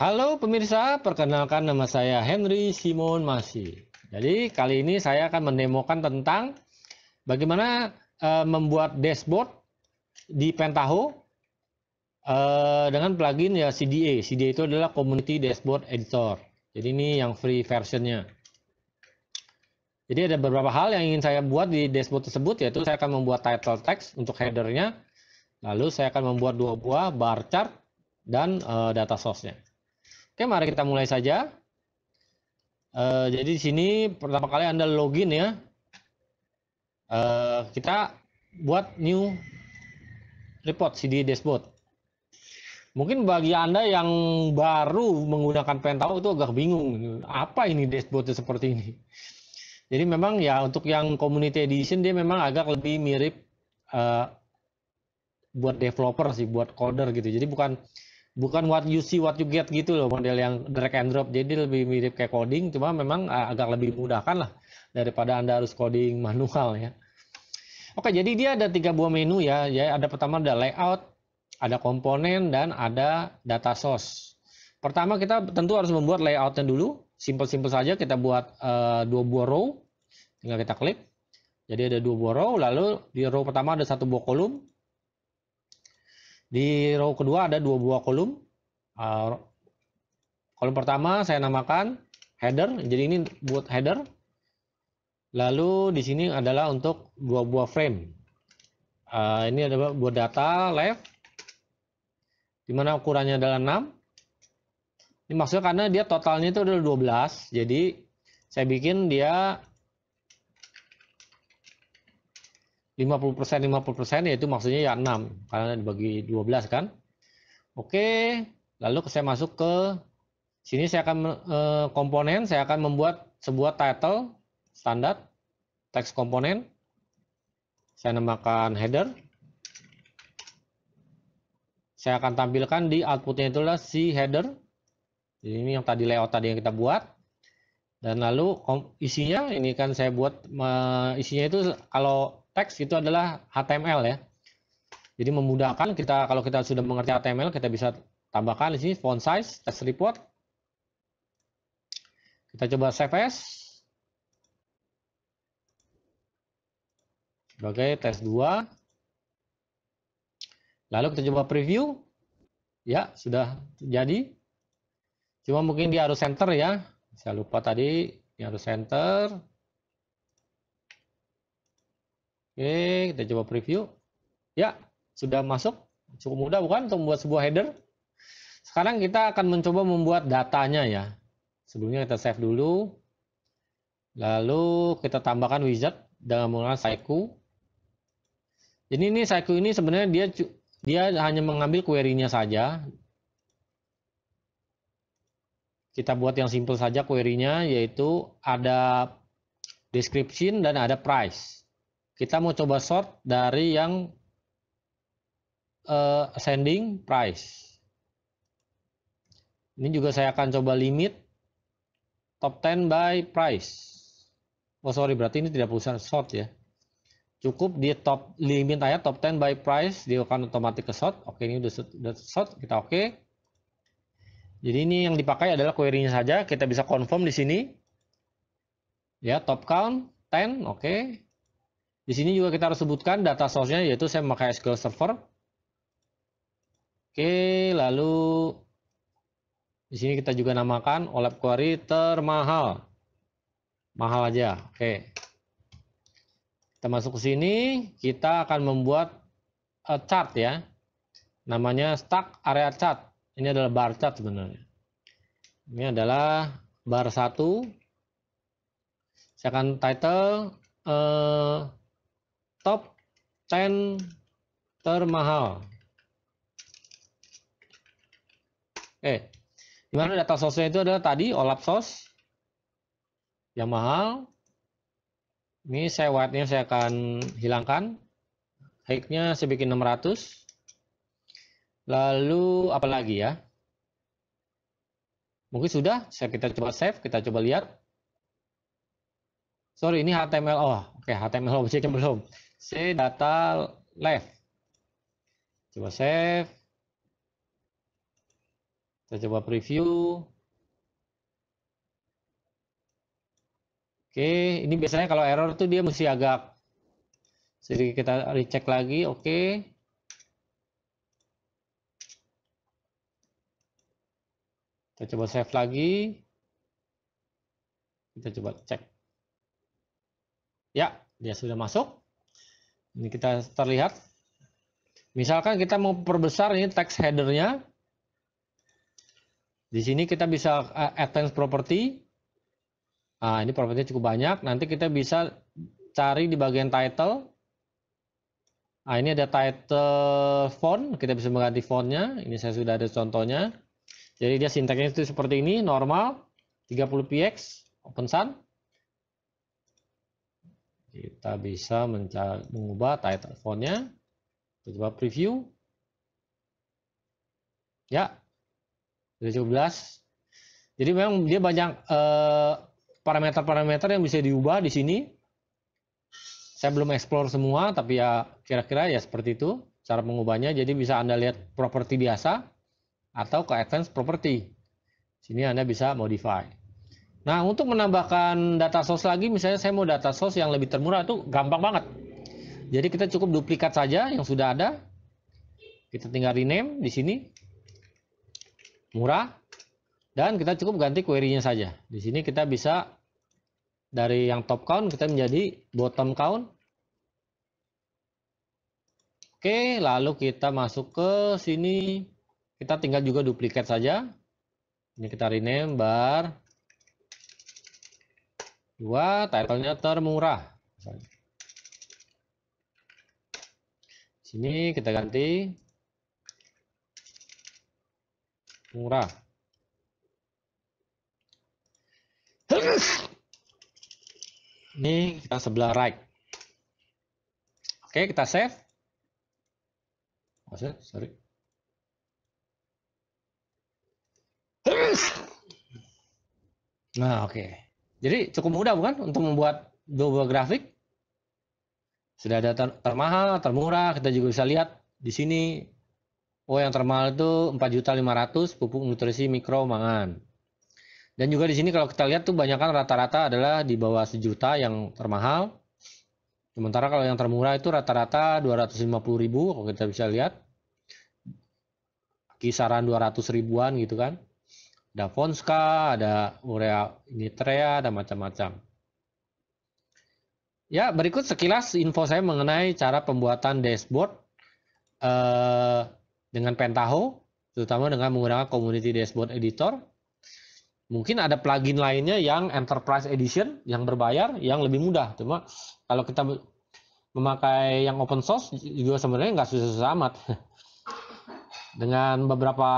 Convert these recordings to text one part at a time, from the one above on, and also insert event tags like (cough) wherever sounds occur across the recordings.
Halo pemirsa, perkenalkan nama saya Henry Simon Masih. Jadi kali ini saya akan mendemokan tentang bagaimana e, membuat dashboard di Pentaho e, dengan plugin ya CDA. CDA itu adalah Community Dashboard Editor. Jadi ini yang free versionnya. Jadi ada beberapa hal yang ingin saya buat di dashboard tersebut yaitu saya akan membuat title text untuk headernya, lalu saya akan membuat dua buah bar chart dan e, data source-nya. Oke, mari kita mulai saja. Uh, jadi di sini pertama kali Anda login ya. Uh, kita buat new report CD dashboard. Mungkin bagi Anda yang baru menggunakan Pentaho itu agak bingung. Apa ini dashboardnya seperti ini? Jadi memang ya untuk yang community edition dia memang agak lebih mirip uh, buat developer sih, buat coder gitu. Jadi bukan bukan what you see what you get gitu loh model yang drag and drop jadi lebih mirip kayak coding cuma memang ah, agak lebih mudah kan lah daripada anda harus coding (laughs) manual ya oke jadi dia ada tiga buah menu ya ya ada pertama ada layout ada komponen dan ada data source pertama kita tentu harus membuat layoutnya dulu simple-simple saja kita buat uh, dua buah row tinggal kita klik jadi ada dua buah row lalu di row pertama ada satu buah kolom di row kedua ada dua buah kolom. Ah, kolom pertama saya namakan header, jadi ini buat header. Lalu di sini adalah untuk dua buah frame. Ah, ini ada buat data left, di mana ukurannya adalah 6. Ini maksudnya karena dia totalnya itu adalah 12, jadi saya bikin dia 50 persen 50 persen yaitu maksudnya ya 6 karena dibagi 12 kan oke lalu saya masuk ke sini saya akan eh, komponen saya akan membuat sebuah title standar text komponen saya namakan header saya akan tampilkan di outputnya itulah si header jadi ini yang tadi layout tadi yang kita buat dan lalu isinya ini kan saya buat eh, isinya itu kalau teks itu adalah HTML ya. Jadi memudahkan kita kalau kita sudah mengerti HTML kita bisa tambahkan di sini font size, text report. Kita coba save as. Sebagai tes 2. Lalu kita coba preview. Ya, sudah jadi. Cuma mungkin dia harus center ya. Saya lupa tadi, dia harus center. Oke, kita coba preview. Ya, sudah masuk. Cukup mudah bukan untuk membuat sebuah header? Sekarang kita akan mencoba membuat datanya ya. Sebelumnya kita save dulu. Lalu kita tambahkan wizard dengan menggunakan Saiku. Jadi ini Saiku ini sebenarnya dia dia hanya mengambil query-nya saja. Kita buat yang simple saja query-nya yaitu ada description dan ada price. Kita mau coba short dari yang uh, ascending price. Ini juga saya akan coba limit top 10 by price. Oh sorry, berarti ini tidak perusahaan short ya. Cukup di top limit aja top 10 by price, dia akan otomatis ke short. Oke, ini sudah udah short, kita oke. Okay. Jadi ini yang dipakai adalah query-nya saja, kita bisa confirm di sini. Ya, top count 10, oke. Okay. Di sini juga kita harus sebutkan data source-nya yaitu saya memakai SQL Server. Oke, lalu di sini kita juga namakan OLAP query termahal. Mahal aja. Oke. Kita masuk ke sini, kita akan membuat eh, chart ya. Namanya stack area chart. Ini adalah bar chart sebenarnya. Ini adalah bar 1. Saya akan title eh, top 10 termahal. Eh, gimana data source itu adalah tadi olap sos yang mahal. Ini saya white-nya saya akan hilangkan. High-nya saya bikin 600. Lalu apa lagi ya? Mungkin sudah, saya kita coba save, kita coba lihat. Sorry, ini HTML. Oh, oke, okay, HTML objeknya belum. C data left. Coba save. Kita coba preview. Oke, ini biasanya kalau error tuh dia mesti agak jadi kita recheck lagi, oke. Kita coba save lagi. Kita coba cek. Ya, dia sudah masuk. Ini kita terlihat. Misalkan kita mau perbesar ini text headernya. Di sini kita bisa eh, advance property. Nah, ini propertinya cukup banyak. Nanti kita bisa cari di bagian title. Nah, ini ada title font. Kita bisa mengganti fontnya. Ini saya sudah ada contohnya. Jadi dia sinteknya itu seperti ini, normal, 30px, open sun. Kita bisa mengubah title fontnya. Kita coba preview. Ya, sudah cukup jelas. Jadi memang dia banyak eh, parameter-parameter eh, yang bisa diubah di sini. Saya belum explore semua, tapi ya kira-kira ya seperti itu cara mengubahnya. Jadi bisa Anda lihat properti biasa atau ke advanced property. Sini Anda bisa modify. Nah, untuk menambahkan data source lagi, misalnya saya mau data source yang lebih termurah itu gampang banget. Jadi kita cukup duplikat saja yang sudah ada. Kita tinggal rename di sini. Murah. Dan kita cukup ganti query-nya saja. Di sini kita bisa dari yang top count kita menjadi bottom count. Oke, lalu kita masuk ke sini. Kita tinggal juga duplikat saja. Ini kita rename bar Dua, title-nya termurah. Sini kita ganti murah. Ini kita sebelah right. Oke, kita save. Oh, sorry. Nah, oke. Okay. Jadi cukup mudah bukan untuk membuat dua grafik? Sudah ada termahal, termurah, kita juga bisa lihat di sini. Oh, yang termahal itu 4.500 pupuk nutrisi mikro mangan. Dan juga di sini kalau kita lihat tuh banyak kan rata-rata adalah di bawah sejuta yang termahal. Sementara kalau yang termurah itu rata-rata 250.000 kalau kita bisa lihat. Kisaran 200 ribuan gitu kan. Ada Fonska, ada urea nitrea, ada macam-macam. Ya, berikut sekilas info saya mengenai cara pembuatan dashboard eh, dengan Pentaho, terutama dengan menggunakan Community Dashboard Editor. Mungkin ada plugin lainnya yang Enterprise Edition yang berbayar yang lebih mudah. Cuma kalau kita memakai yang open source juga sebenarnya nggak susah-susah amat. (laughs) Dengan beberapa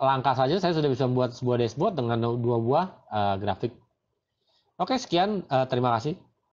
langkah saja saya sudah bisa membuat sebuah dashboard dengan dua buah uh, grafik. Oke, sekian. Uh, terima kasih.